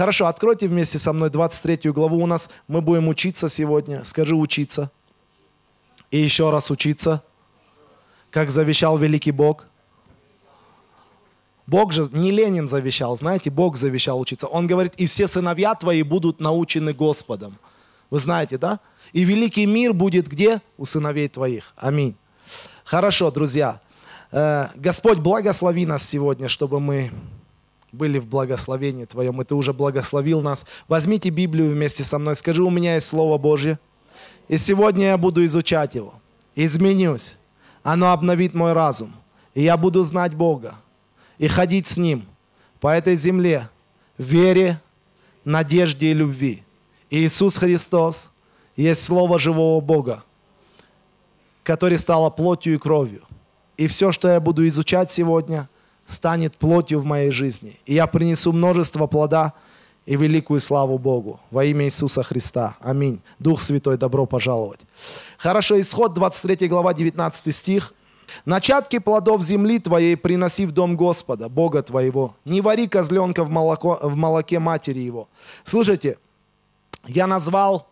Хорошо, откройте вместе со мной 23 главу. У нас мы будем учиться сегодня. Скажи учиться. И еще раз учиться. Как завещал великий Бог. Бог же, не Ленин завещал, знаете, Бог завещал учиться. Он говорит, и все сыновья твои будут научены Господом. Вы знаете, да? И великий мир будет где? У сыновей твоих. Аминь. Хорошо, друзья. Э, Господь, благослови нас сегодня, чтобы мы были в благословении Твоем, и Ты уже благословил нас. Возьмите Библию вместе со мной, скажи, у меня есть Слово Божье, и сегодня я буду изучать его, изменюсь, оно обновит мой разум, и я буду знать Бога и ходить с Ним по этой земле в вере, надежде и любви. И Иисус Христос есть Слово живого Бога, которое стало плотью и кровью. И все, что я буду изучать сегодня – станет плотью в моей жизни, и я принесу множество плода и великую славу Богу. Во имя Иисуса Христа. Аминь. Дух Святой, добро пожаловать. Хорошо, исход 23 глава 19 стих. Начатки плодов земли твоей приноси в дом Господа, Бога твоего. Не вари козленка в, молоко, в молоке матери его. Слушайте, я назвал,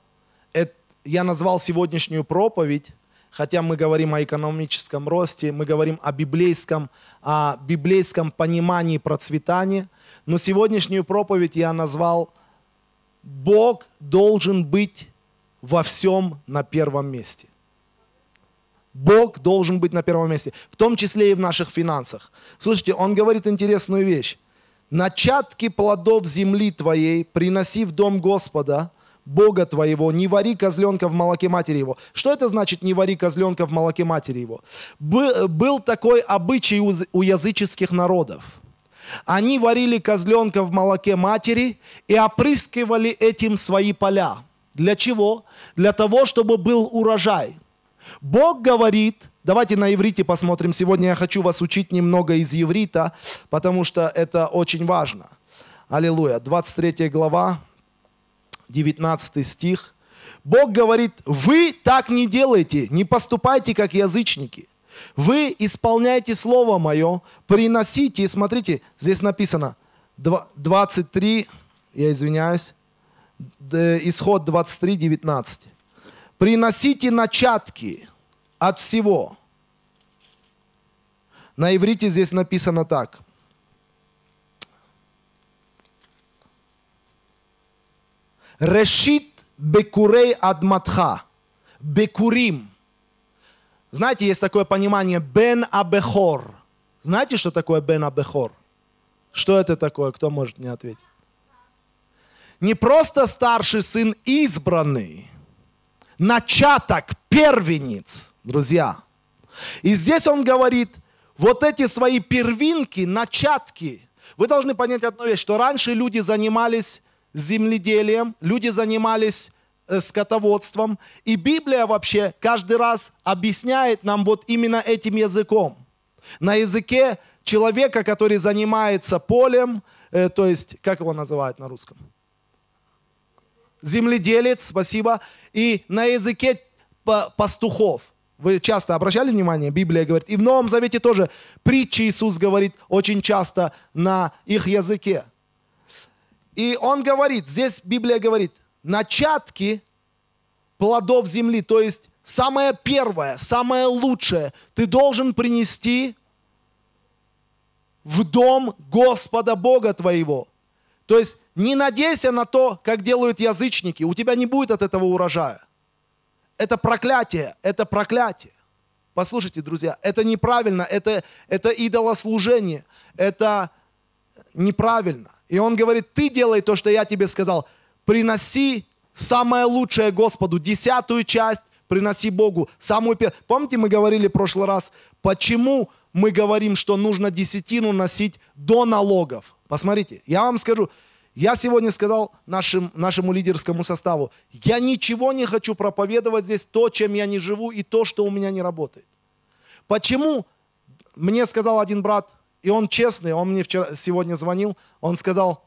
я назвал сегодняшнюю проповедь хотя мы говорим о экономическом росте, мы говорим о библейском, о библейском понимании процветания. Но сегодняшнюю проповедь я назвал «Бог должен быть во всем на первом месте». Бог должен быть на первом месте, в том числе и в наших финансах. Слушайте, он говорит интересную вещь. «Начатки плодов земли твоей приноси в дом Господа, Бога твоего, не вари козленка в молоке матери его. Что это значит не вари козленка в молоке матери его? был такой обычай у, языческих народов. Они варили козленка в молоке матери и опрыскивали этим свои поля. Для чего? Для того, чтобы был урожай. Бог говорит, давайте на иврите посмотрим, сегодня я хочу вас учить немного из иврита, потому что это очень важно. Аллилуйя, 23 глава, 19 стих. Бог говорит, вы так не делайте, не поступайте как язычники. Вы исполняйте Слово Мое, приносите, смотрите, здесь написано 23, я извиняюсь, исход 23, 19. Приносите начатки от всего. На иврите здесь написано так. Решит бекурей адматха. Бекурим. Знаете, есть такое понимание бен абехор. Знаете, что такое бен абехор? Что это такое? Кто может мне ответить? Не просто старший сын избранный, начаток, первенец, друзья. И здесь он говорит, вот эти свои первинки, начатки, вы должны понять одну вещь, что раньше люди занимались земледелием, люди занимались э, скотоводством. И Библия вообще каждый раз объясняет нам вот именно этим языком. На языке человека, который занимается полем, э, то есть, как его называют на русском? Земледелец, спасибо. И на языке пастухов. Вы часто обращали внимание, Библия говорит, и в Новом Завете тоже притчи Иисус говорит очень часто на их языке. И он говорит, здесь Библия говорит, начатки плодов земли, то есть самое первое, самое лучшее, ты должен принести в дом Господа Бога твоего. То есть не надейся на то, как делают язычники, у тебя не будет от этого урожая. Это проклятие, это проклятие. Послушайте, друзья, это неправильно, это, это идолослужение, это неправильно. И он говорит, ты делай то, что я тебе сказал. Приноси самое лучшее Господу, десятую часть приноси Богу. Самую пер... Помните, мы говорили в прошлый раз, почему мы говорим, что нужно десятину носить до налогов? Посмотрите, я вам скажу, я сегодня сказал нашим, нашему лидерскому составу, я ничего не хочу проповедовать здесь, то, чем я не живу и то, что у меня не работает. Почему? Мне сказал один брат, и он честный, он мне вчера, сегодня звонил, он сказал,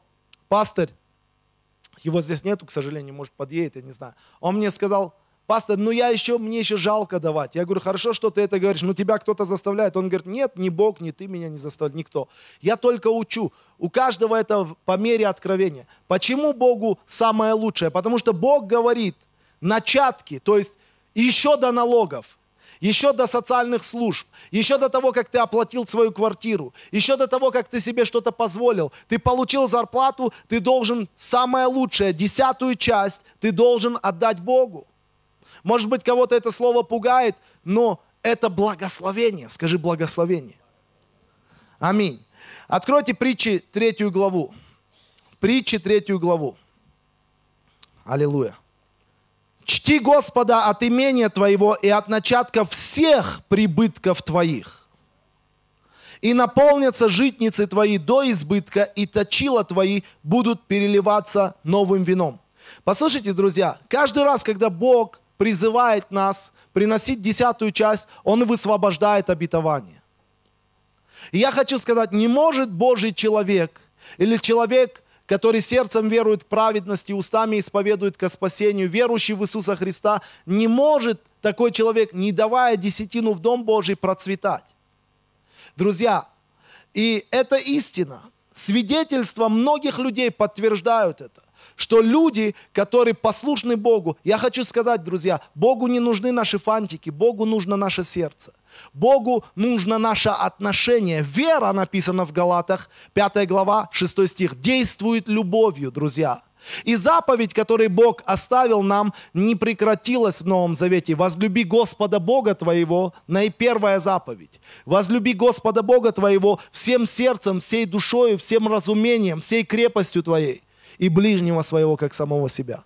пастор, его здесь нету, к сожалению, может подъедет, я не знаю. Он мне сказал, пастор, ну я еще, мне еще жалко давать. Я говорю, хорошо, что ты это говоришь, но тебя кто-то заставляет. Он говорит, нет, ни Бог, ни ты меня не заставляет, никто. Я только учу. У каждого это по мере откровения. Почему Богу самое лучшее? Потому что Бог говорит, начатки, то есть еще до налогов – еще до социальных служб, еще до того, как ты оплатил свою квартиру, еще до того, как ты себе что-то позволил, ты получил зарплату, ты должен самое лучшее, десятую часть, ты должен отдать Богу. Может быть, кого-то это слово пугает, но это благословение. Скажи благословение. Аминь. Откройте притчи третью главу. Притчи третью главу. Аллилуйя. Чти Господа от имения твоего и от начатка всех прибытков твоих. И наполнятся житницы твои до избытка, и точила твои будут переливаться новым вином. Послушайте, друзья, каждый раз, когда Бог призывает нас приносить десятую часть, Он высвобождает обетование. И я хочу сказать, не может Божий человек или человек, который сердцем верует к праведности, устами исповедует ко спасению, верующий в Иисуса Христа, не может такой человек, не давая десятину в Дом Божий, процветать. Друзья, и это истина. Свидетельства многих людей подтверждают это что люди, которые послушны Богу, я хочу сказать, друзья, Богу не нужны наши фантики, Богу нужно наше сердце. Богу нужно наше отношение. Вера, написано в Галатах, 5 глава, 6 стих, действует любовью, друзья. И заповедь, которую Бог оставил нам, не прекратилась в Новом Завете. Возлюби Господа Бога твоего, наипервая заповедь. Возлюби Господа Бога твоего всем сердцем, всей душою, всем разумением, всей крепостью твоей и ближнего своего, как самого себя.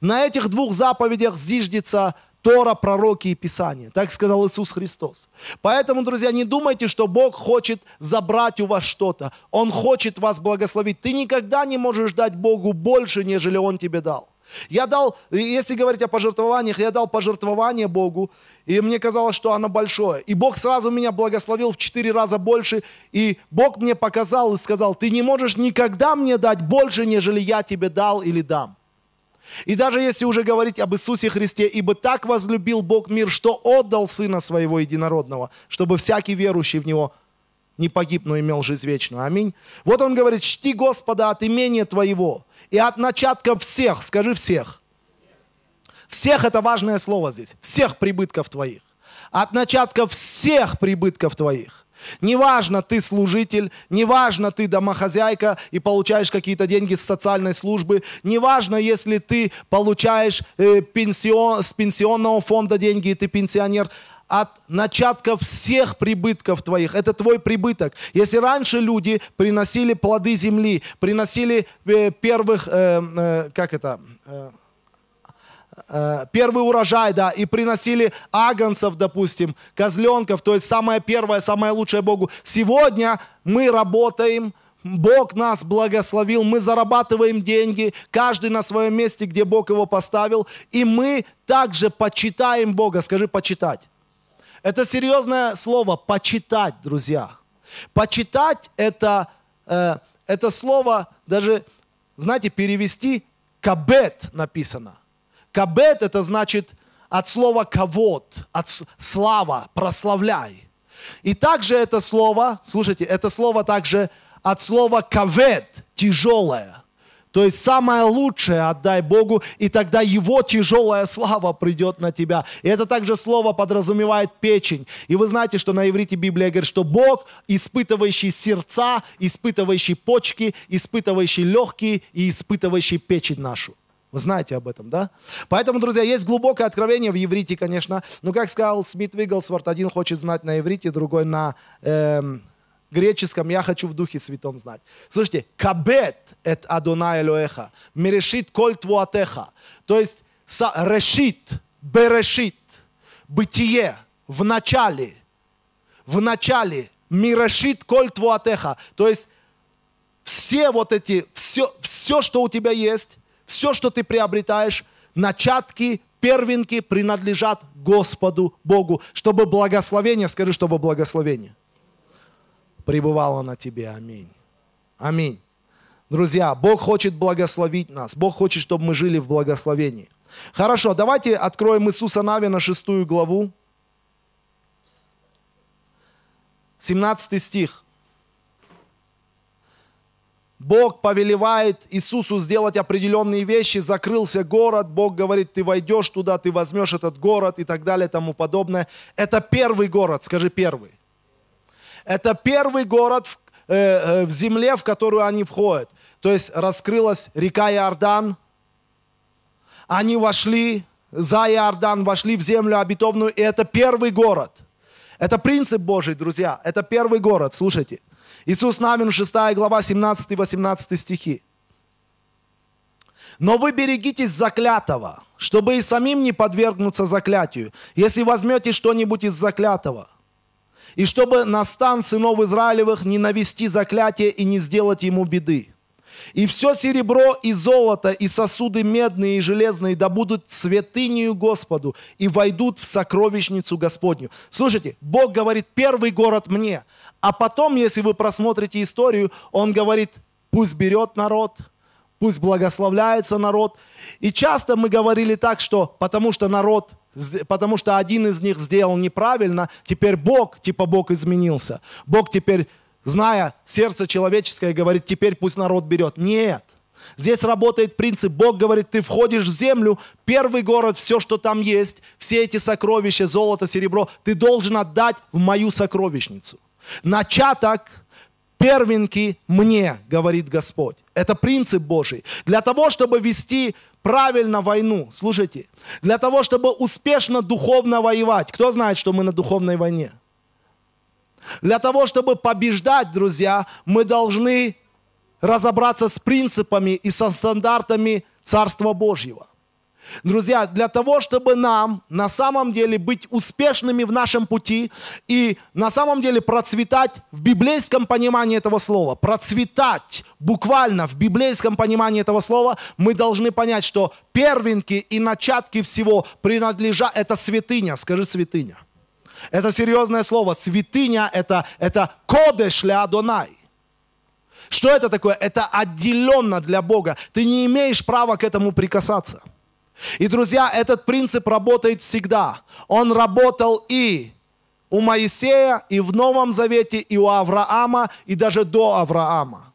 На этих двух заповедях зиждется Тора, пророки и Писание. Так сказал Иисус Христос. Поэтому, друзья, не думайте, что Бог хочет забрать у вас что-то. Он хочет вас благословить. Ты никогда не можешь дать Богу больше, нежели Он тебе дал. Я дал, если говорить о пожертвованиях, я дал пожертвование Богу, и мне казалось, что оно большое. И Бог сразу меня благословил в четыре раза больше, и Бог мне показал и сказал, ты не можешь никогда мне дать больше, нежели я тебе дал или дам. И даже если уже говорить об Иисусе Христе, ибо так возлюбил Бог мир, что отдал Сына Своего Единородного, чтобы всякий верующий в Него не погиб, но имел жизнь вечную. Аминь. Вот он говорит, чти Господа от имения Твоего – и от начатков всех, скажи всех. Всех это важное слово здесь. Всех прибытков твоих. От начатков всех прибытков твоих. Неважно, ты служитель, неважно, ты домохозяйка и получаешь какие-то деньги с социальной службы, неважно, если ты получаешь э, пенсион, с пенсионного фонда деньги и ты пенсионер, от начатков всех прибытков твоих. Это твой прибыток. Если раньше люди приносили плоды земли, приносили э, первых, э, э, как это, э, э, первый урожай, да, и приносили агонцев, допустим, козленков, то есть самое первое, самое лучшее Богу. Сегодня мы работаем, Бог нас благословил, мы зарабатываем деньги, каждый на своем месте, где Бог его поставил, и мы также почитаем Бога. Скажи, почитать. Это серьезное слово «почитать», друзья. «Почитать» — это, э, это слово даже, знаете, перевести «кабет» написано. «Кабет» — это значит от слова «кавод», от «слава», «прославляй». И также это слово, слушайте, это слово также от слова «кавет», «тяжелое». То есть самое лучшее отдай Богу, и тогда Его тяжелая слава придет на тебя. И это также слово подразумевает печень. И вы знаете, что на иврите Библия говорит, что Бог, испытывающий сердца, испытывающий почки, испытывающий легкие и испытывающий печень нашу. Вы знаете об этом, да? Поэтому, друзья, есть глубокое откровение в иврите, конечно. Но, как сказал Смит Вигглсворт, один хочет знать на иврите, другой на эм, греческом я хочу в Духе Святом знать. Слушайте, кабет это Адонай Элоэха, мерешит коль твуатеха, то есть решит, берешит, бытие, в начале, в начале, мирешит коль твуатеха, то есть все вот эти, все, все, что у тебя есть, все, что ты приобретаешь, начатки, первенки принадлежат Господу Богу, чтобы благословение, скажи, чтобы благословение пребывала на тебе. Аминь. Аминь. Друзья, Бог хочет благословить нас. Бог хочет, чтобы мы жили в благословении. Хорошо, давайте откроем Иисуса Навина, шестую главу. 17 стих. Бог повелевает Иисусу сделать определенные вещи, закрылся город, Бог говорит, ты войдешь туда, ты возьмешь этот город и так далее тому подобное. Это первый город, скажи первый. Это первый город в, э, э, в земле, в которую они входят. То есть раскрылась река Иордан, они вошли за Иордан, вошли в землю обетованную, и это первый город. Это принцип Божий, друзья, это первый город, слушайте. Иисус Навин, 6 глава, 17-18 стихи. Но вы берегитесь заклятого, чтобы и самим не подвергнуться заклятию, если возьмете что-нибудь из заклятого – и чтобы на стан сынов Израилевых не навести заклятие и не сделать ему беды. И все серебро и золото, и сосуды медные и железные да будут святынею Господу и войдут в сокровищницу Господню. Слушайте, Бог говорит, первый город мне. А потом, если вы просмотрите историю, Он говорит, пусть берет народ, пусть благословляется народ. И часто мы говорили так, что потому что народ потому что один из них сделал неправильно, теперь Бог, типа Бог изменился. Бог теперь, зная сердце человеческое, говорит, теперь пусть народ берет. Нет. Здесь работает принцип. Бог говорит, ты входишь в землю, первый город, все, что там есть, все эти сокровища, золото, серебро, ты должен отдать в мою сокровищницу. Начаток первенки мне, говорит Господь. Это принцип Божий. Для того, чтобы вести правильно войну, слушайте, для того, чтобы успешно духовно воевать. Кто знает, что мы на духовной войне? Для того, чтобы побеждать, друзья, мы должны разобраться с принципами и со стандартами Царства Божьего. Друзья, для того, чтобы нам на самом деле быть успешными в нашем пути и на самом деле процветать в библейском понимании этого слова, процветать буквально в библейском понимании этого слова, мы должны понять, что первенки и начатки всего принадлежат, это святыня, скажи святыня. Это серьезное слово, святыня это, это кодеш ля Адонай. Что это такое? Это отделенно для Бога. Ты не имеешь права к этому прикасаться. И, друзья, этот принцип работает всегда. Он работал и у Моисея, и в Новом Завете, и у Авраама, и даже до Авраама.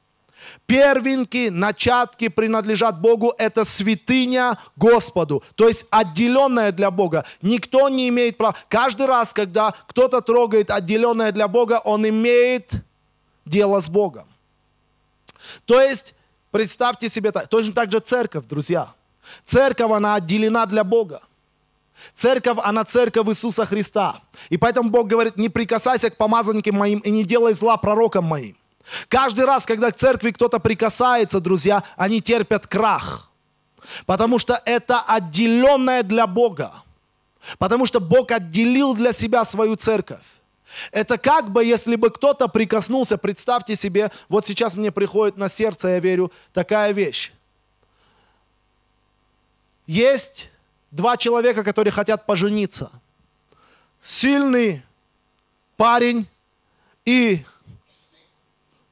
Первенки, начатки принадлежат Богу, это святыня Господу, то есть отделенная для Бога. Никто не имеет права. Каждый раз, когда кто-то трогает отделенное для Бога, он имеет дело с Богом. То есть, представьте себе так, точно так же церковь, друзья – Церковь, она отделена для Бога. Церковь, она церковь Иисуса Христа. И поэтому Бог говорит, не прикасайся к помазанникам моим и не делай зла пророкам моим. Каждый раз, когда к церкви кто-то прикасается, друзья, они терпят крах. Потому что это отделенное для Бога. Потому что Бог отделил для себя свою церковь. Это как бы, если бы кто-то прикоснулся, представьте себе, вот сейчас мне приходит на сердце, я верю, такая вещь. Есть два человека, которые хотят пожениться. Сильный парень и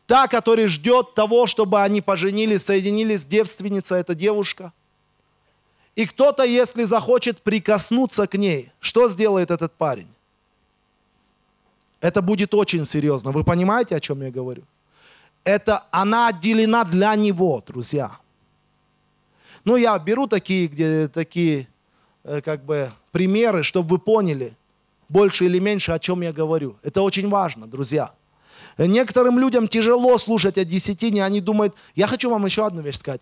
та, которая ждет того, чтобы они поженились, соединились, девственница, эта девушка. И кто-то, если захочет прикоснуться к ней, что сделает этот парень? Это будет очень серьезно. Вы понимаете, о чем я говорю? Это она отделена для него, друзья. Ну, я беру такие, где, такие э, как бы примеры, чтобы вы поняли больше или меньше, о чем я говорю. Это очень важно, друзья. Э, некоторым людям тяжело слушать о десятине, они думают, я хочу вам еще одну вещь сказать.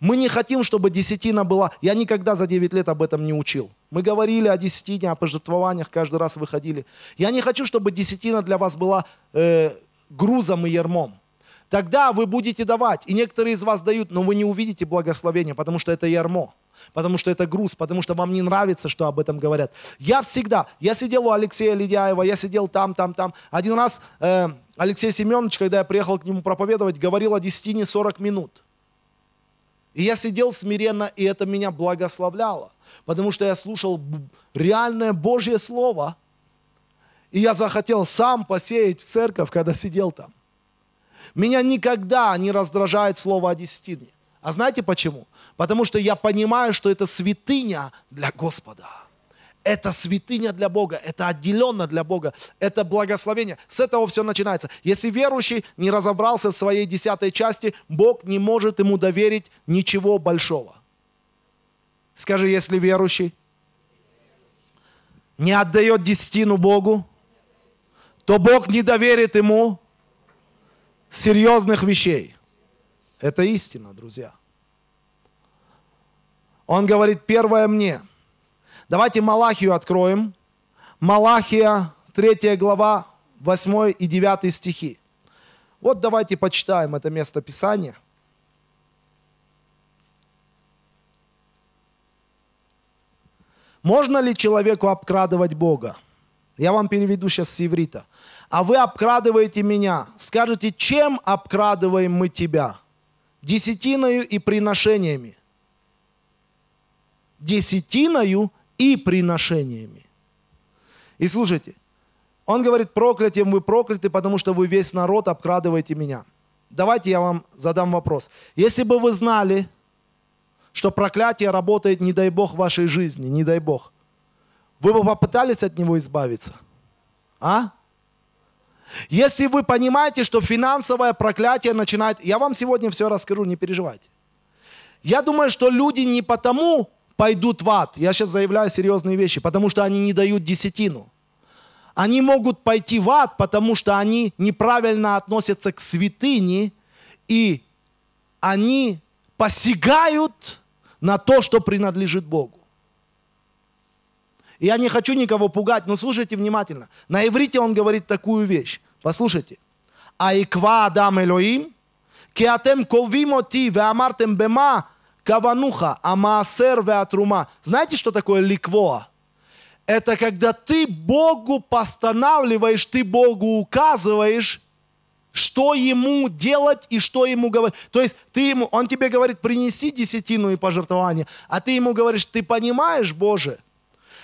Мы не хотим, чтобы десятина была... Я никогда за 9 лет об этом не учил. Мы говорили о десятине, о пожертвованиях, каждый раз выходили. Я не хочу, чтобы десятина для вас была э, грузом и ермом. Тогда вы будете давать, и некоторые из вас дают, но вы не увидите благословения, потому что это ярмо, потому что это груз, потому что вам не нравится, что об этом говорят. Я всегда, я сидел у Алексея Ледяева, я сидел там, там, там. Один раз э, Алексей Семенович, когда я приехал к нему проповедовать, говорил о десятине 40 минут. И я сидел смиренно, и это меня благословляло, потому что я слушал реальное Божье Слово, и я захотел сам посеять в церковь, когда сидел там. Меня никогда не раздражает слово о десятине. А знаете почему? Потому что я понимаю, что это святыня для Господа. Это святыня для Бога, это отделенно для Бога, это благословение. С этого все начинается. Если верующий не разобрался в своей десятой части, Бог не может ему доверить ничего большого. Скажи, если верующий не отдает десятину Богу, то Бог не доверит ему серьезных вещей. Это истина, друзья. Он говорит, первое мне. Давайте Малахию откроем. Малахия, 3 глава, 8 и 9 стихи. Вот давайте почитаем это место Писания. Можно ли человеку обкрадывать Бога? Я вам переведу сейчас с иврита а вы обкрадываете меня. Скажете, чем обкрадываем мы тебя? Десятиною и приношениями. Десятиною и приношениями. И слушайте, он говорит, проклятием вы прокляты, потому что вы весь народ обкрадываете меня. Давайте я вам задам вопрос. Если бы вы знали, что проклятие работает, не дай Бог, в вашей жизни, не дай Бог, вы бы попытались от него избавиться? А? Если вы понимаете, что финансовое проклятие начинает... Я вам сегодня все расскажу, не переживайте. Я думаю, что люди не потому пойдут в ад, я сейчас заявляю серьезные вещи, потому что они не дают десятину. Они могут пойти в ад, потому что они неправильно относятся к святыне, и они посягают на то, что принадлежит Богу. Я не хочу никого пугать, но слушайте внимательно. На иврите он говорит такую вещь. Послушайте. Айква Адам Элоим, киатем ковимоти веамартем бема кавануха, амаасер веатрума. Знаете, что такое ликвоа? Это когда ты Богу постанавливаешь, ты Богу указываешь, что ему делать и что ему говорить. То есть ты ему, он тебе говорит, принеси десятину и пожертвование, а ты ему говоришь, ты понимаешь, Боже,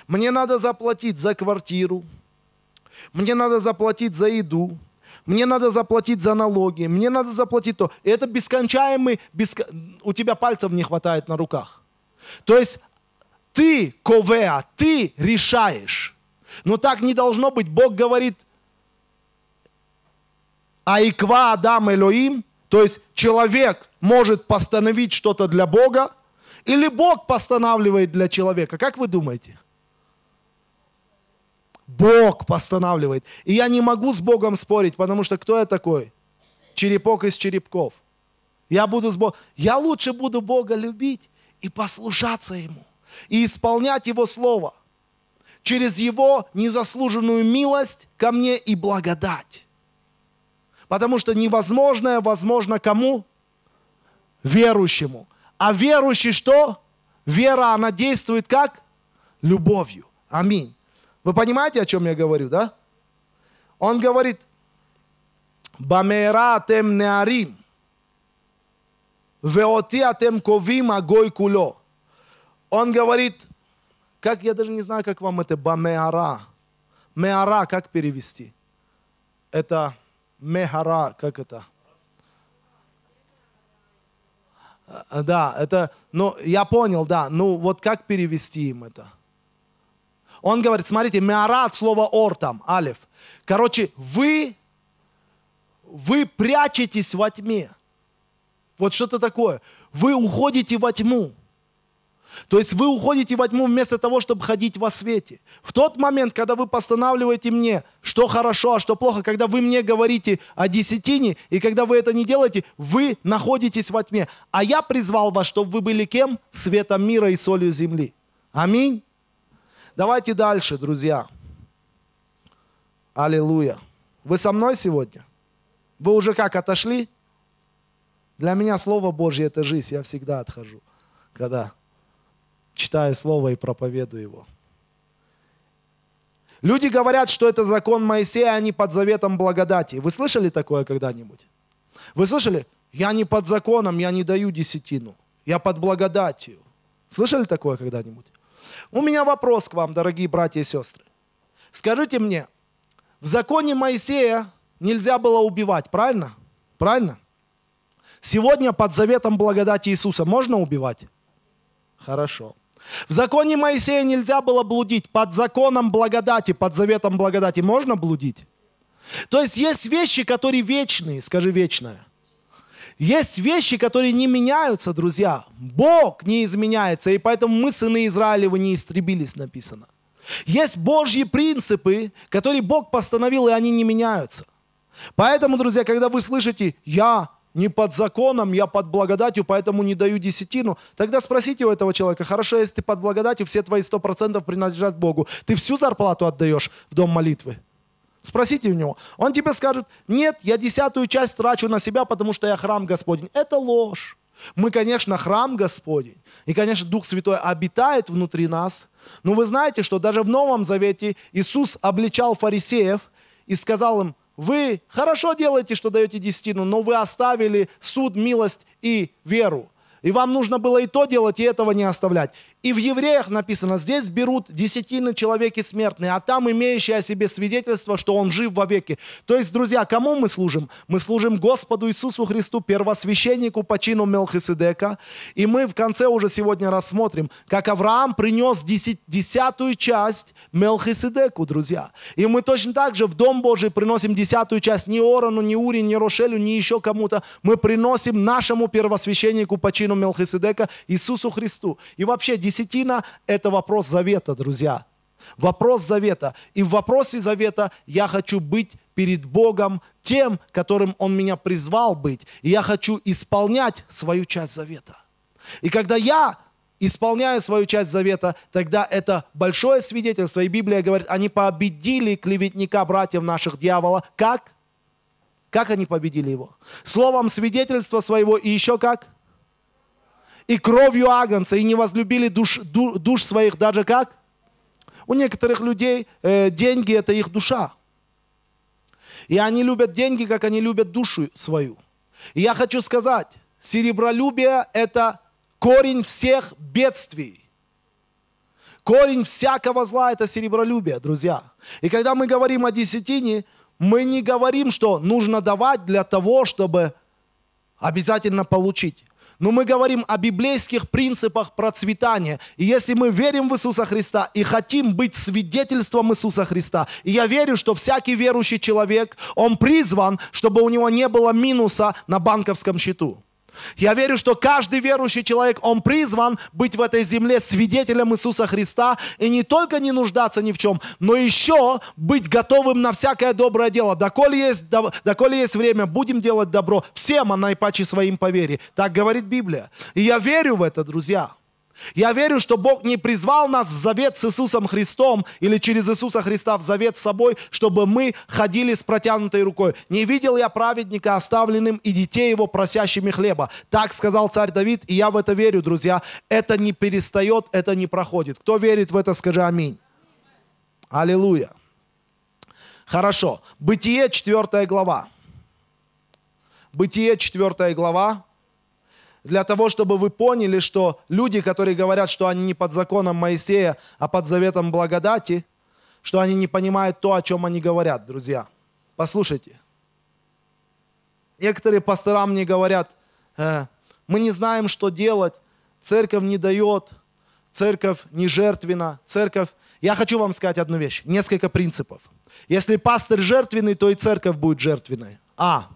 мне надо заплатить за квартиру, мне надо заплатить за еду, мне надо заплатить за налоги, мне надо заплатить то. И это бескончаемый, беско... у тебя пальцев не хватает на руках. То есть ты, Ковеа, ты решаешь. Но так не должно быть. Бог говорит, Айква Адам Элоим, то есть человек может постановить что-то для Бога, или Бог постанавливает для человека. Как вы думаете? Бог постанавливает. И я не могу с Богом спорить, потому что кто я такой? Черепок из черепков. Я буду с Богом. Я лучше буду Бога любить и послушаться Ему, и исполнять Его Слово через Его незаслуженную милость ко мне и благодать. Потому что невозможное возможно кому? Верующему. А верующий что? Вера, она действует как? Любовью. Аминь. Вы понимаете, о чем я говорю, да? Он говорит, Бамера тем неарим, веоти атем ковим агой куло. Он говорит, как я даже не знаю, как вам это бамеара. Меара, как перевести? Это мехара, как это? Э, э, да, это, ну, я понял, да, ну, вот как перевести им это? Он говорит, смотрите, миара от слова ор там, алиф. Короче, вы, вы прячетесь во тьме. Вот что-то такое. Вы уходите во тьму. То есть вы уходите во тьму вместо того, чтобы ходить во свете. В тот момент, когда вы постанавливаете мне, что хорошо, а что плохо, когда вы мне говорите о десятине, и когда вы это не делаете, вы находитесь во тьме. А я призвал вас, чтобы вы были кем? Светом мира и солью земли. Аминь. Давайте дальше, друзья. Аллилуйя. Вы со мной сегодня? Вы уже как отошли? Для меня Слово Божье – это жизнь. Я всегда отхожу, когда читаю Слово и проповедую его. Люди говорят, что это закон Моисея, они под заветом благодати. Вы слышали такое когда-нибудь? Вы слышали? Я не под законом, я не даю десятину. Я под благодатью. Слышали такое когда-нибудь? У меня вопрос к вам, дорогие братья и сестры. Скажите мне, в законе Моисея нельзя было убивать, правильно? Правильно? Сегодня под заветом благодати Иисуса можно убивать? Хорошо. В законе Моисея нельзя было блудить. Под законом благодати, под заветом благодати можно блудить? То есть есть вещи, которые вечные, скажи вечное. Есть вещи, которые не меняются, друзья. Бог не изменяется, и поэтому мы, сыны Израилевы, не истребились, написано. Есть Божьи принципы, которые Бог постановил, и они не меняются. Поэтому, друзья, когда вы слышите «я не под законом, я под благодатью, поэтому не даю десятину», тогда спросите у этого человека, хорошо, если ты под благодатью, все твои 100% принадлежат Богу, ты всю зарплату отдаешь в дом молитвы – Спросите у него. Он тебе скажет, нет, я десятую часть трачу на себя, потому что я храм Господень. Это ложь. Мы, конечно, храм Господень, и, конечно, Дух Святой обитает внутри нас. Но вы знаете, что даже в Новом Завете Иисус обличал фарисеев и сказал им, вы хорошо делаете, что даете десятину, но вы оставили суд, милость и веру. И вам нужно было и то делать, и этого не оставлять. И в евреях написано, здесь берут десятины человеки смертные, а там имеющие о себе свидетельство, что он жив вовеки. То есть, друзья, кому мы служим? Мы служим Господу Иисусу Христу, первосвященнику по чину Мелхиседека. И мы в конце уже сегодня рассмотрим, как Авраам принес десятую часть Мелхиседеку, друзья. И мы точно так же в Дом Божий приносим десятую часть ни Орану, ни Ури, ни Рошелю, ни еще кому-то. Мы приносим нашему первосвященнику по чину Мелхиседека Иисусу Христу. И вообще, десятую десятина – это вопрос завета, друзья. Вопрос завета. И в вопросе завета я хочу быть перед Богом тем, которым Он меня призвал быть. И я хочу исполнять свою часть завета. И когда я исполняю свою часть завета, тогда это большое свидетельство. И Библия говорит, они победили клеветника братьев наших дьявола. Как? Как они победили его? Словом свидетельства своего и еще как? и кровью агнца, и не возлюбили душ, душ своих даже как? У некоторых людей э, деньги – это их душа. И они любят деньги, как они любят душу свою. И я хочу сказать, серебролюбие – это корень всех бедствий. Корень всякого зла – это серебролюбие, друзья. И когда мы говорим о десятине, мы не говорим, что нужно давать для того, чтобы обязательно получить. Но мы говорим о библейских принципах процветания. И если мы верим в Иисуса Христа и хотим быть свидетельством Иисуса Христа, и я верю, что всякий верующий человек, он призван, чтобы у него не было минуса на банковском счету. Я верю, что каждый верующий человек, он призван быть в этой земле свидетелем Иисуса Христа и не только не нуждаться ни в чем, но еще быть готовым на всякое доброе дело. Доколе есть, доколе есть время, будем делать добро всем, а наипаче своим по вере. Так говорит Библия. И я верю в это, друзья. Я верю, что Бог не призвал нас в завет с Иисусом Христом или через Иисуса Христа в завет с собой, чтобы мы ходили с протянутой рукой. Не видел я праведника оставленным и детей его просящими хлеба. Так сказал царь Давид, и я в это верю, друзья. Это не перестает, это не проходит. Кто верит в это, скажи аминь. Аллилуйя. Хорошо. Бытие 4 глава. Бытие 4 глава, для того, чтобы вы поняли, что люди, которые говорят, что они не под законом Моисея, а под заветом благодати, что они не понимают то, о чем они говорят, друзья. Послушайте. Некоторые пастора мне говорят, э, мы не знаем, что делать, церковь не дает, церковь не жертвенна, церковь... Я хочу вам сказать одну вещь, несколько принципов. Если пастор жертвенный, то и церковь будет жертвенной. А.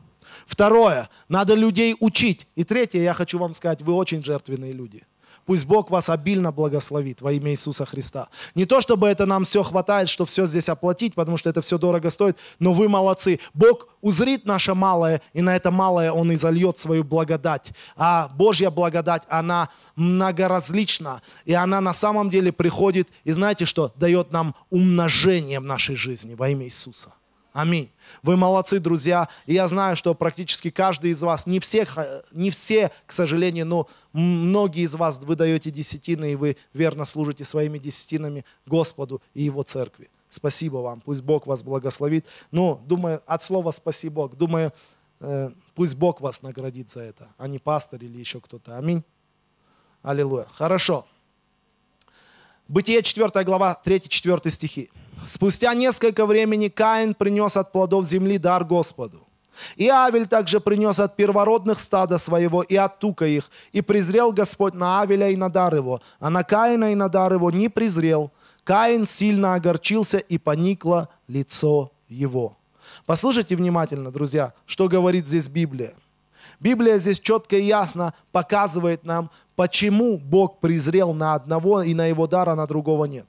Второе, надо людей учить. И третье, я хочу вам сказать, вы очень жертвенные люди. Пусть Бог вас обильно благословит во имя Иисуса Христа. Не то, чтобы это нам все хватает, что все здесь оплатить, потому что это все дорого стоит, но вы молодцы. Бог узрит наше малое, и на это малое Он и зальет свою благодать. А Божья благодать, она многоразлична, и она на самом деле приходит, и знаете что, дает нам умножение в нашей жизни во имя Иисуса. Аминь. Вы молодцы, друзья. И я знаю, что практически каждый из вас, не, всех, э, не все, к сожалению, но многие из вас вы даете десятины, и вы верно служите своими десятинами Господу и Его церкви. Спасибо вам. Пусть Бог вас благословит. Ну, думаю, от слова «спаси Бог». Думаю, э, пусть Бог вас наградит за это, а не пастор или еще кто-то. Аминь. Аллилуйя. Хорошо. Бытие 4 глава 3-4 стихи. «Спустя несколько времени Каин принес от плодов земли дар Господу. И Авель также принес от первородных стада своего и от тука их, и презрел Господь на Авеля и на дар его, а на Каина и на дар его не презрел. Каин сильно огорчился, и поникло лицо его». Послушайте внимательно, друзья, что говорит здесь Библия. Библия здесь четко и ясно показывает нам Почему Бог презрел на одного и на его дара на другого нет?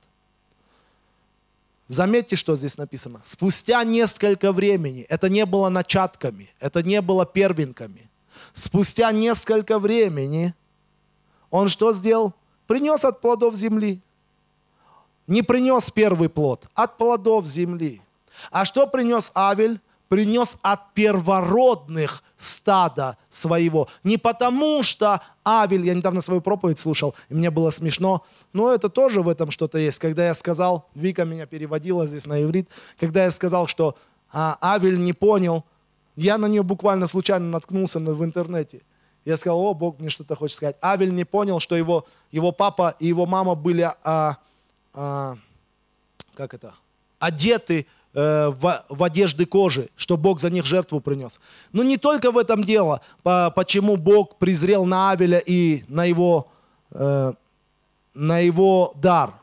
Заметьте, что здесь написано. Спустя несколько времени, это не было начатками, это не было первенками. Спустя несколько времени он что сделал? Принес от плодов земли. Не принес первый плод, от плодов земли. А что принес Авель? принес от первородных стада своего. Не потому что Авель, я недавно свою проповедь слушал, и мне было смешно, но это тоже в этом что-то есть. Когда я сказал, Вика меня переводила здесь на иврит, когда я сказал, что а, Авель не понял, я на нее буквально случайно наткнулся в интернете. Я сказал, о, Бог мне что-то хочет сказать. Авель не понял, что его, его папа и его мама были, а, а, как это, одеты Э, в, одежды кожи, что Бог за них жертву принес. Но не только в этом дело, почему Бог презрел на Авеля и на его, э, на его дар.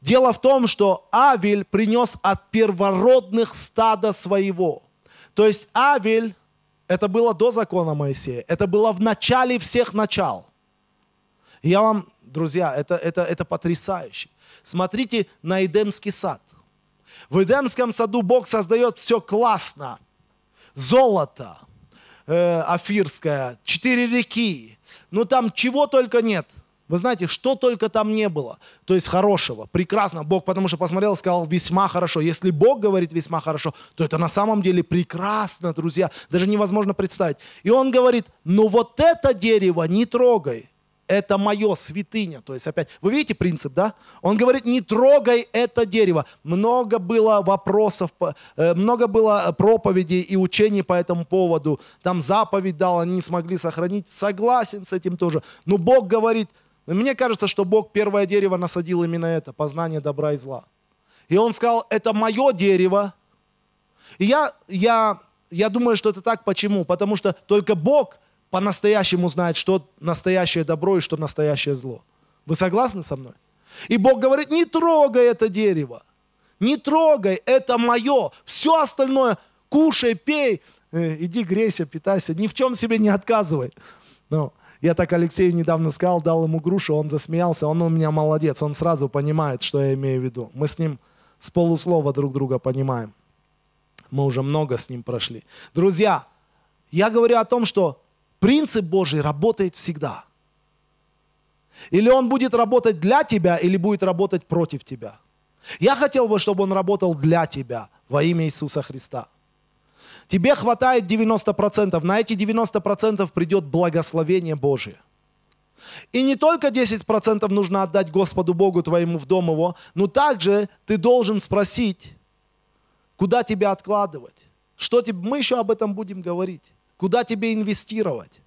Дело в том, что Авель принес от первородных стада своего. То есть Авель, это было до закона Моисея, это было в начале всех начал. Я вам, друзья, это, это, это потрясающе. Смотрите на Эдемский сад – в Эдемском саду Бог создает все классно. Золото э, афирское, четыре реки. Ну там чего только нет. Вы знаете, что только там не было. То есть хорошего, прекрасно. Бог, потому что посмотрел, сказал весьма хорошо. Если Бог говорит весьма хорошо, то это на самом деле прекрасно, друзья. Даже невозможно представить. И он говорит, ну вот это дерево не трогай это мое, святыня. То есть опять, вы видите принцип, да? Он говорит, не трогай это дерево. Много было вопросов, э, много было проповедей и учений по этому поводу. Там заповедь дал, они не смогли сохранить. Согласен с этим тоже. Но Бог говорит, мне кажется, что Бог первое дерево насадил именно это, познание добра и зла. И он сказал, это мое дерево. И я, я, я думаю, что это так. Почему? Потому что только Бог по-настоящему знает, что настоящее добро и что настоящее зло. Вы согласны со мной? И Бог говорит, не трогай это дерево, не трогай, это мое, все остальное, кушай, пей, э, иди грейся, питайся, ни в чем себе не отказывай. Но я так Алексею недавно сказал, дал ему грушу, он засмеялся, он у меня молодец, он сразу понимает, что я имею в виду. Мы с ним с полуслова друг друга понимаем. Мы уже много с ним прошли. Друзья, я говорю о том, что Принцип Божий работает всегда. Или он будет работать для тебя, или будет работать против тебя. Я хотел бы, чтобы он работал для тебя во имя Иисуса Христа. Тебе хватает 90%, на эти 90% придет благословение Божие. И не только 10% нужно отдать Господу Богу твоему в дом его, но также ты должен спросить, куда тебя откладывать. Что тебе... Мы еще об этом будем говорить. Куда тебе инвестировать?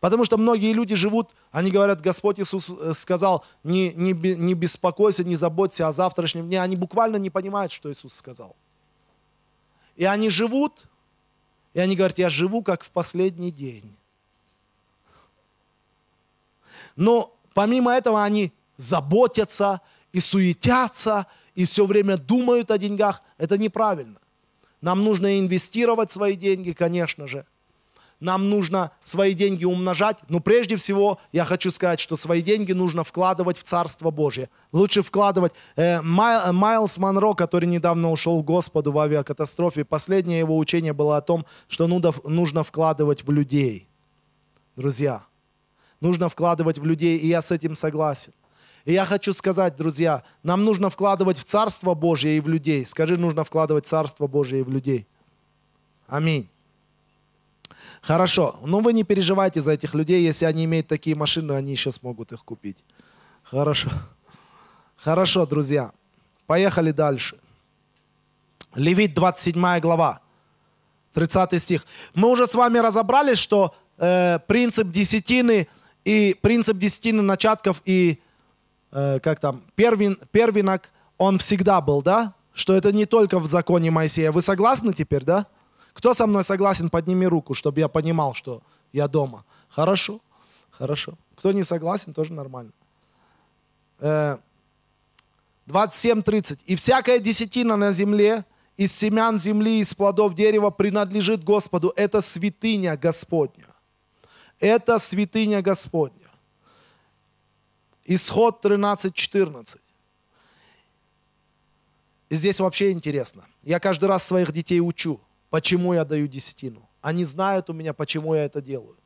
Потому что многие люди живут, они говорят, Господь Иисус э, сказал, не, не, не беспокойся, не заботься о завтрашнем дне. Они буквально не понимают, что Иисус сказал. И они живут, и они говорят, я живу как в последний день. Но помимо этого они заботятся и суетятся, и все время думают о деньгах. Это неправильно. Нам нужно инвестировать свои деньги, конечно же. Нам нужно свои деньги умножать. Но прежде всего я хочу сказать, что свои деньги нужно вкладывать в Царство Божье. Лучше вкладывать. Э, Майл, Майлз Монро, который недавно ушел к Господу в авиакатастрофе, последнее его учение было о том, что нужно вкладывать в людей. Друзья, нужно вкладывать в людей, и я с этим согласен. И я хочу сказать, друзья, нам нужно вкладывать в Царство Божье и в людей. Скажи, нужно вкладывать в Царство Божье и в людей. Аминь. Хорошо, но вы не переживайте за этих людей, если они имеют такие машины, они еще смогут их купить. Хорошо. Хорошо, друзья. Поехали дальше. Левит 27 глава, 30 стих. Мы уже с вами разобрались, что э, принцип десятины и принцип десятины начатков и Э, как там, первин, первинок, он всегда был, да? Что это не только в законе Моисея. Вы согласны теперь, да? Кто со мной согласен, подними руку, чтобы я понимал, что я дома. Хорошо, хорошо. Кто не согласен, тоже нормально. Э, 27.30. «И всякая десятина на земле из семян земли, из плодов дерева принадлежит Господу. Это святыня Господня. Это святыня Господня. Исход 13.14. Здесь вообще интересно. Я каждый раз своих детей учу, почему я даю десятину. Они знают у меня, почему я это делаю.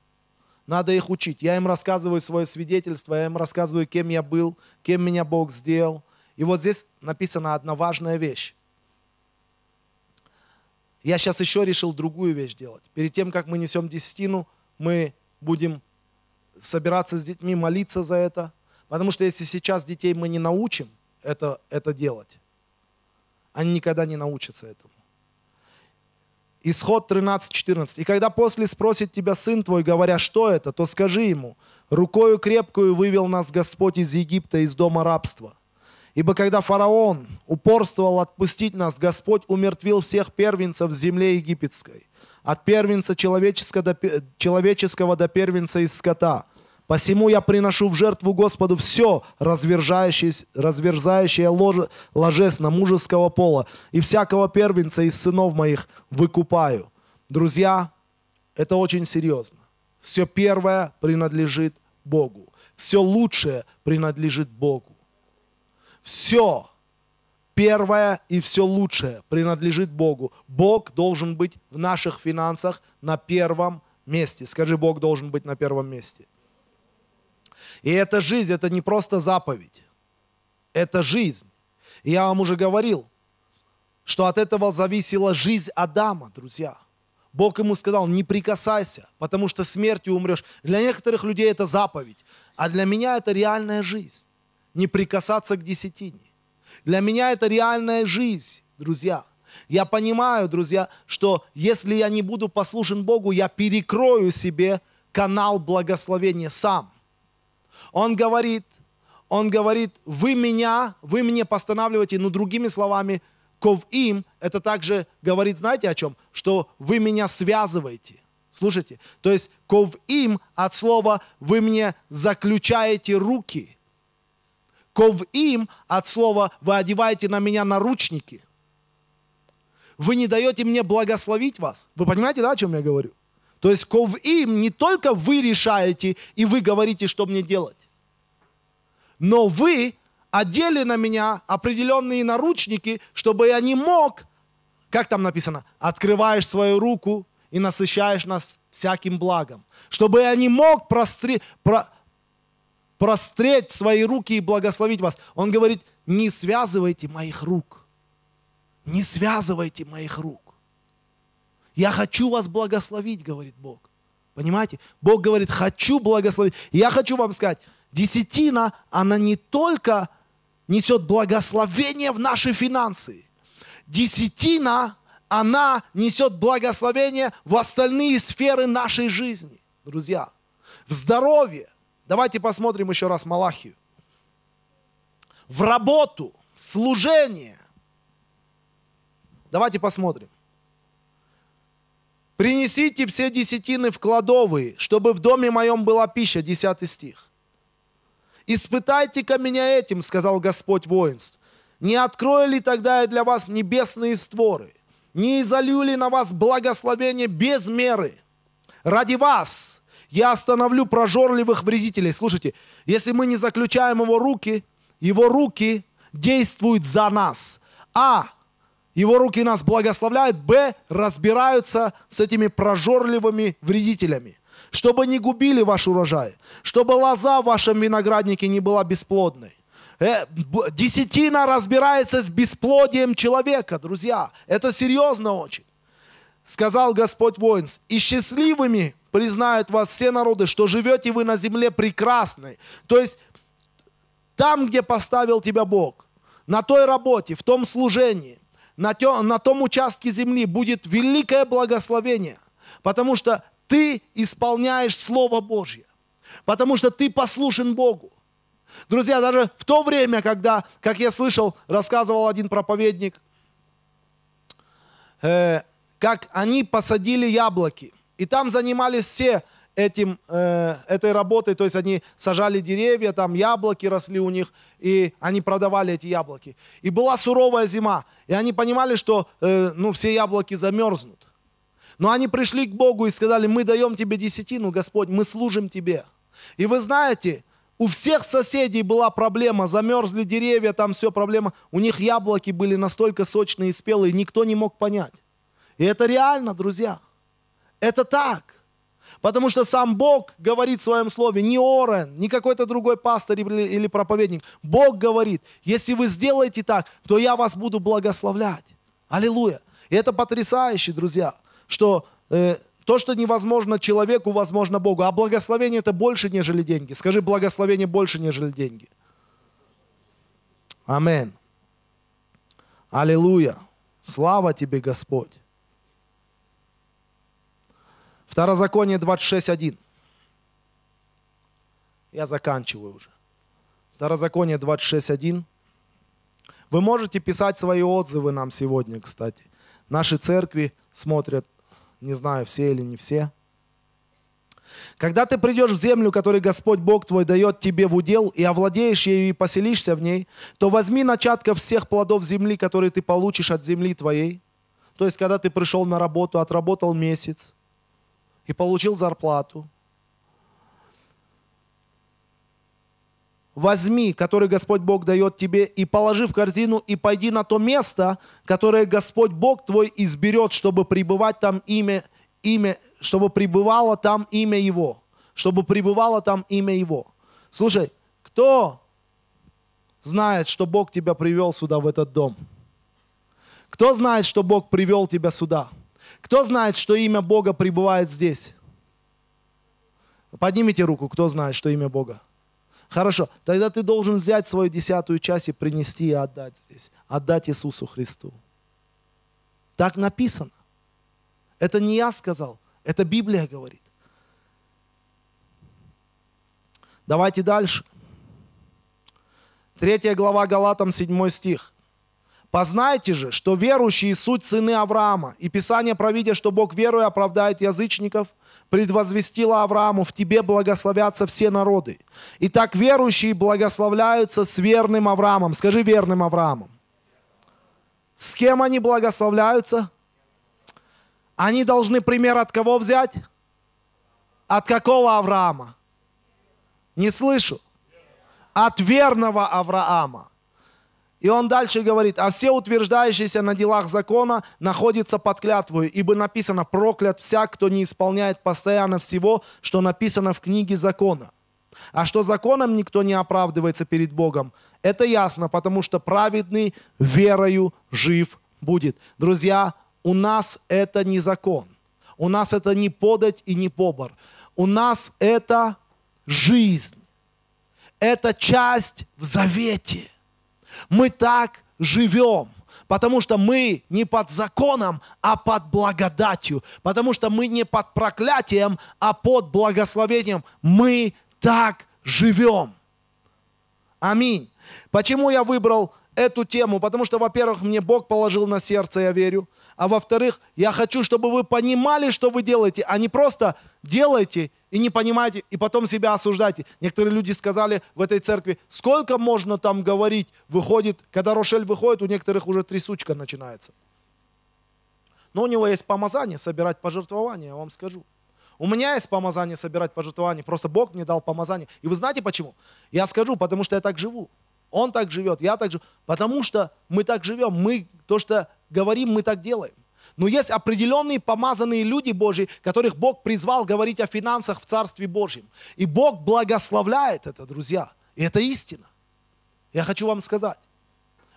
Надо их учить. Я им рассказываю свое свидетельство, я им рассказываю, кем я был, кем меня Бог сделал. И вот здесь написана одна важная вещь. Я сейчас еще решил другую вещь делать. Перед тем, как мы несем десятину, мы будем собираться с детьми, молиться за это, Потому что если сейчас детей мы не научим это, это делать, они никогда не научатся этому. Исход 13:14. «И когда после спросит тебя сын твой, говоря, что это, то скажи ему, рукою крепкую вывел нас Господь из Египта, из дома рабства. Ибо когда фараон упорствовал отпустить нас, Господь умертвил всех первенцев земле египетской, от первенца человеческого до, человеческого до первенца из скота, Посему я приношу в жертву Господу все, разверзающее ложе, ложесно мужеского пола, и всякого первенца из сынов моих выкупаю. Друзья, это очень серьезно. Все первое принадлежит Богу. Все лучшее принадлежит Богу. Все первое и все лучшее принадлежит Богу. Бог должен быть в наших финансах на первом месте. Скажи, Бог должен быть на первом месте. И эта жизнь, это не просто заповедь. Это жизнь. И я вам уже говорил, что от этого зависела жизнь Адама, друзья. Бог ему сказал, не прикасайся, потому что смертью умрешь. Для некоторых людей это заповедь, а для меня это реальная жизнь. Не прикасаться к десятине. Для меня это реальная жизнь, друзья. Я понимаю, друзья, что если я не буду послушен Богу, я перекрою себе канал благословения сам – он говорит, он говорит, вы меня, вы мне постанавливаете, но другими словами, ков им, это также говорит, знаете о чем? Что вы меня связываете. Слушайте, то есть ков им от слова вы мне заключаете руки. Ков им от слова вы одеваете на меня наручники. Вы не даете мне благословить вас. Вы понимаете, да, о чем я говорю? То есть ков им не только вы решаете и вы говорите, что мне делать но вы одели на меня определенные наручники, чтобы я не мог, как там написано, открываешь свою руку и насыщаешь нас всяким благом, чтобы я не мог простри, про, простреть свои руки и благословить вас. Он говорит, не связывайте моих рук, не связывайте моих рук. Я хочу вас благословить, говорит Бог. Понимаете? Бог говорит, хочу благословить. Я хочу вам сказать, Десятина, она не только несет благословение в наши финансы. Десятина, она несет благословение в остальные сферы нашей жизни, друзья. В здоровье. Давайте посмотрим еще раз Малахию. В работу, служение. Давайте посмотрим. Принесите все десятины в кладовые, чтобы в доме моем была пища, Десятый стих. «Испытайте-ка меня этим», — сказал Господь воинств. «Не открою ли тогда я для вас небесные створы? Не изолю ли на вас благословение без меры? Ради вас я остановлю прожорливых вредителей». Слушайте, если мы не заключаем его руки, его руки действуют за нас. А. Его руки нас благословляют. Б. Разбираются с этими прожорливыми вредителями чтобы не губили ваш урожай, чтобы лоза в вашем винограднике не была бесплодной. Э, десятина разбирается с бесплодием человека, друзья. Это серьезно очень. Сказал Господь воинств, и счастливыми признают вас все народы, что живете вы на земле прекрасной. То есть там, где поставил тебя Бог, на той работе, в том служении, на, те, на том участке земли будет великое благословение. Потому что ты исполняешь Слово Божье, потому что ты послушен Богу. Друзья, даже в то время, когда, как я слышал, рассказывал один проповедник, э, как они посадили яблоки, и там занимались все этим, э, этой работой, то есть они сажали деревья, там яблоки росли у них, и они продавали эти яблоки. И была суровая зима, и они понимали, что э, ну, все яблоки замерзнут. Но они пришли к Богу и сказали, мы даем тебе десятину, Господь, мы служим тебе. И вы знаете, у всех соседей была проблема, замерзли деревья, там все проблема. У них яблоки были настолько сочные и спелые, никто не мог понять. И это реально, друзья. Это так. Потому что сам Бог говорит в своем слове, не Орен, не какой-то другой пастор или проповедник. Бог говорит, если вы сделаете так, то я вас буду благословлять. Аллилуйя. И это потрясающе, друзья что э, то, что невозможно человеку, возможно Богу. А благословение это больше, нежели деньги. Скажи, благословение больше, нежели деньги. Амин. Аллилуйя. Слава тебе, Господь. Второзаконие 26.1. Я заканчиваю уже. Второзаконие 26.1. Вы можете писать свои отзывы нам сегодня, кстати. Наши церкви смотрят не знаю, все или не все. Когда ты придешь в землю, которую Господь Бог твой дает тебе в удел, и овладеешь ею и поселишься в ней, то возьми начатков всех плодов земли, которые ты получишь от земли твоей. То есть, когда ты пришел на работу, отработал месяц и получил зарплату – возьми, который Господь Бог дает тебе, и положи в корзину, и пойди на то место, которое Господь Бог твой изберет, чтобы пребывать там имя, имя, чтобы пребывало там имя Его, чтобы пребывало там имя Его. Слушай, кто знает, что Бог тебя привел сюда, в этот дом? Кто знает, что Бог привел тебя сюда? Кто знает, что имя Бога пребывает здесь? Поднимите руку, кто знает, что имя Бога Хорошо, тогда ты должен взять свою десятую часть и принести и отдать здесь. Отдать Иисусу Христу. Так написано. Это не я сказал, это Библия говорит. Давайте дальше. Третья глава Галатам, 7 стих. «Познайте же, что верующие суть сыны Авраама, и Писание провидя, что Бог верою оправдает язычников – предвозвестила Аврааму, в тебе благословятся все народы. Итак, верующие благословляются с верным Авраамом. Скажи верным Авраамом. С кем они благословляются? Они должны пример от кого взять? От какого Авраама? Не слышу. От верного Авраама. И он дальше говорит, а все утверждающиеся на делах закона находятся под клятвою, ибо написано, проклят всяк, кто не исполняет постоянно всего, что написано в книге закона. А что законом никто не оправдывается перед Богом, это ясно, потому что праведный верою жив будет. Друзья, у нас это не закон. У нас это не подать и не побор. У нас это жизнь. Это часть в завете. Мы так живем, потому что мы не под законом, а под благодатью, потому что мы не под проклятием, а под благословением. Мы так живем. Аминь. Почему я выбрал эту тему? Потому что, во-первых, мне Бог положил на сердце, я верю а во-вторых, я хочу, чтобы вы понимали, что вы делаете, а не просто делаете и не понимаете, и потом себя осуждаете. Некоторые люди сказали в этой церкви, сколько можно там говорить, выходит, когда Рошель выходит, у некоторых уже трясучка начинается. Но у него есть помазание собирать пожертвования, я вам скажу. У меня есть помазание собирать пожертвования, просто Бог мне дал помазание. И вы знаете почему? Я скажу, потому что я так живу. Он так живет, я так живу. Потому что мы так живем. Мы, то, что говорим, мы так делаем. Но есть определенные помазанные люди Божьи, которых Бог призвал говорить о финансах в Царстве Божьем. И Бог благословляет это, друзья. И это истина. Я хочу вам сказать.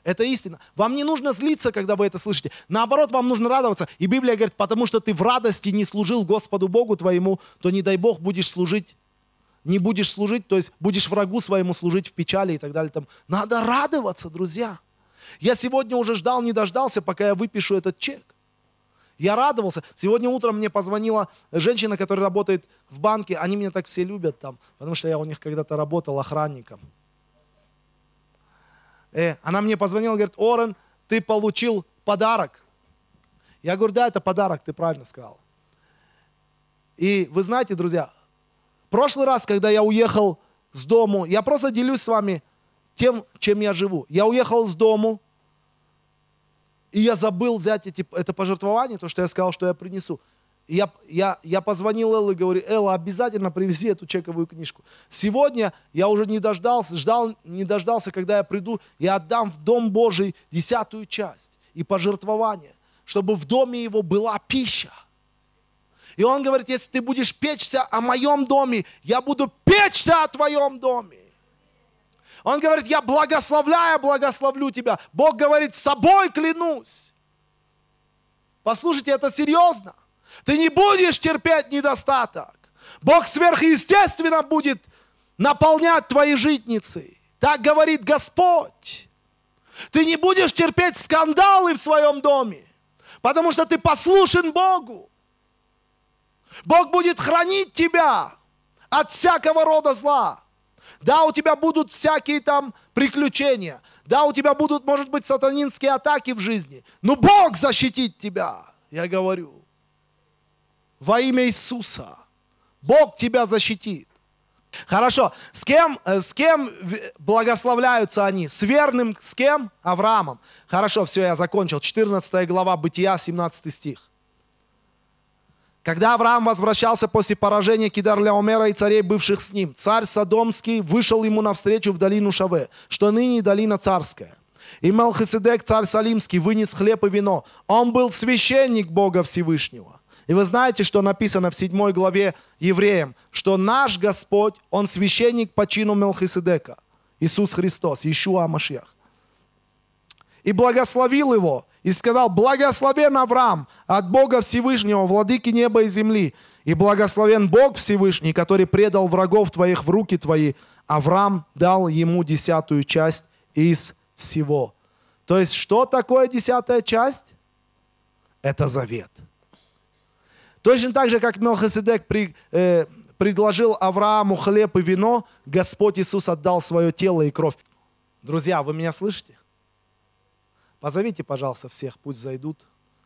Это истина. Вам не нужно злиться, когда вы это слышите. Наоборот, вам нужно радоваться. И Библия говорит, потому что ты в радости не служил Господу Богу твоему, то не дай Бог будешь служить, не будешь служить, то есть будешь врагу своему служить в печали и так далее. Там. Надо радоваться, друзья. Я сегодня уже ждал, не дождался, пока я выпишу этот чек. Я радовался. Сегодня утром мне позвонила женщина, которая работает в банке. Они меня так все любят там, потому что я у них когда-то работал охранником. Э, она мне позвонила, говорит, Орен, ты получил подарок. Я говорю, да, это подарок, ты правильно сказал. И вы знаете, друзья, прошлый раз, когда я уехал с дому, я просто делюсь с вами тем, чем я живу. Я уехал с дому, и я забыл взять эти, это пожертвование, то, что я сказал, что я принесу. Я, я, я позвонил Элле и говорю, Элла, обязательно привези эту чековую книжку. Сегодня я уже не дождался, ждал, не дождался, когда я приду, я отдам в Дом Божий десятую часть и пожертвование, чтобы в доме его была пища. И он говорит, если ты будешь печься о моем доме, я буду печься о твоем доме. Он говорит, я благословляю, благословлю тебя. Бог говорит, собой клянусь. Послушайте, это серьезно. Ты не будешь терпеть недостаток. Бог сверхъестественно будет наполнять твои житницы. Так говорит Господь. Ты не будешь терпеть скандалы в своем доме, потому что ты послушен Богу. Бог будет хранить тебя от всякого рода зла. Да, у тебя будут всякие там приключения. Да, у тебя будут, может быть, сатанинские атаки в жизни. Но Бог защитит тебя, я говорю. Во имя Иисуса. Бог тебя защитит. Хорошо, с кем, э, с кем благословляются они? С верным, с кем? Авраамом. Хорошо, все, я закончил. 14 глава Бытия, 17 стих. Когда Авраам возвращался после поражения Кидар-Леомера и царей, бывших с ним, царь Содомский вышел ему навстречу в долину Шаве, что ныне долина царская. И Малхиседек, царь Салимский, вынес хлеб и вино. Он был священник Бога Всевышнего. И вы знаете, что написано в 7 главе евреям, что наш Господь, Он священник по чину Мелхиседека, Иисус Христос, Ишуа Машьях. И благословил его, и сказал, благословен Авраам от Бога Всевышнего, владыки неба и земли, и благословен Бог Всевышний, который предал врагов твоих в руки твои. Авраам дал ему десятую часть из всего. То есть что такое десятая часть? Это завет. Точно так же, как Мелхиседек при, э, предложил Аврааму хлеб и вино, Господь Иисус отдал свое тело и кровь. Друзья, вы меня слышите? Позовите, пожалуйста, всех, пусть зайдут.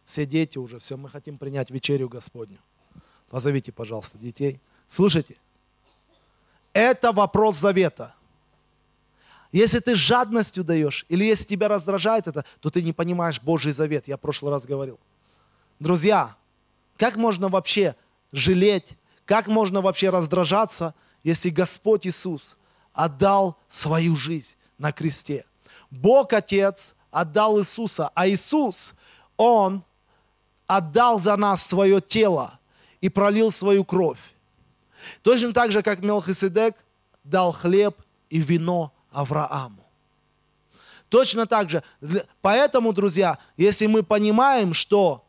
Все дети уже, все, мы хотим принять вечерю Господню. Позовите, пожалуйста, детей. Слушайте, это вопрос завета. Если ты жадностью даешь, или если тебя раздражает это, то ты не понимаешь Божий завет. Я в прошлый раз говорил. Друзья, как можно вообще жалеть, как можно вообще раздражаться, если Господь Иисус отдал свою жизнь на кресте? Бог Отец отдал Иисуса, а Иисус, Он отдал за нас свое тело и пролил свою кровь. Точно так же, как Мелхиседек дал хлеб и вино Аврааму. Точно так же. Поэтому, друзья, если мы понимаем, что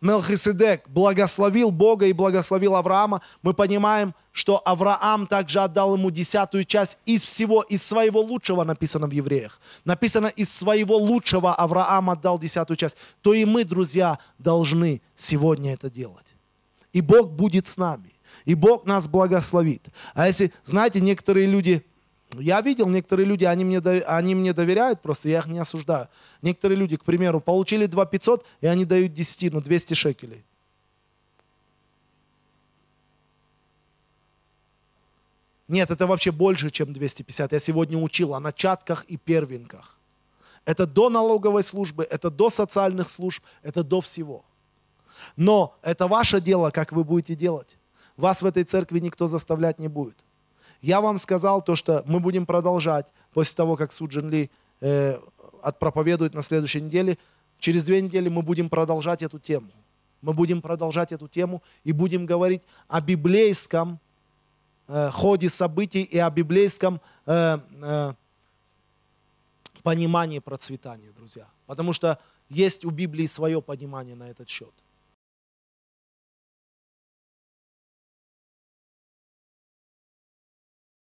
Мелхиседек благословил Бога и благословил Авраама, мы понимаем, что Авраам также отдал ему десятую часть из всего, из своего лучшего, написано в Евреях. Написано, из своего лучшего Авраам отдал десятую часть. То и мы, друзья, должны сегодня это делать. И Бог будет с нами. И Бог нас благословит. А если, знаете, некоторые люди я видел, некоторые люди, они мне, они мне доверяют просто, я их не осуждаю. Некоторые люди, к примеру, получили 2 500, и они дают десятину, 200 шекелей. Нет, это вообще больше, чем 250. Я сегодня учил о начатках и первенках. Это до налоговой службы, это до социальных служб, это до всего. Но это ваше дело, как вы будете делать. Вас в этой церкви никто заставлять не будет. Я вам сказал то, что мы будем продолжать после того, как Суджин Ли э, отпроповедует на следующей неделе. Через две недели мы будем продолжать эту тему. Мы будем продолжать эту тему и будем говорить о библейском э, ходе событий и о библейском э, э, понимании процветания, друзья. Потому что есть у Библии свое понимание на этот счет.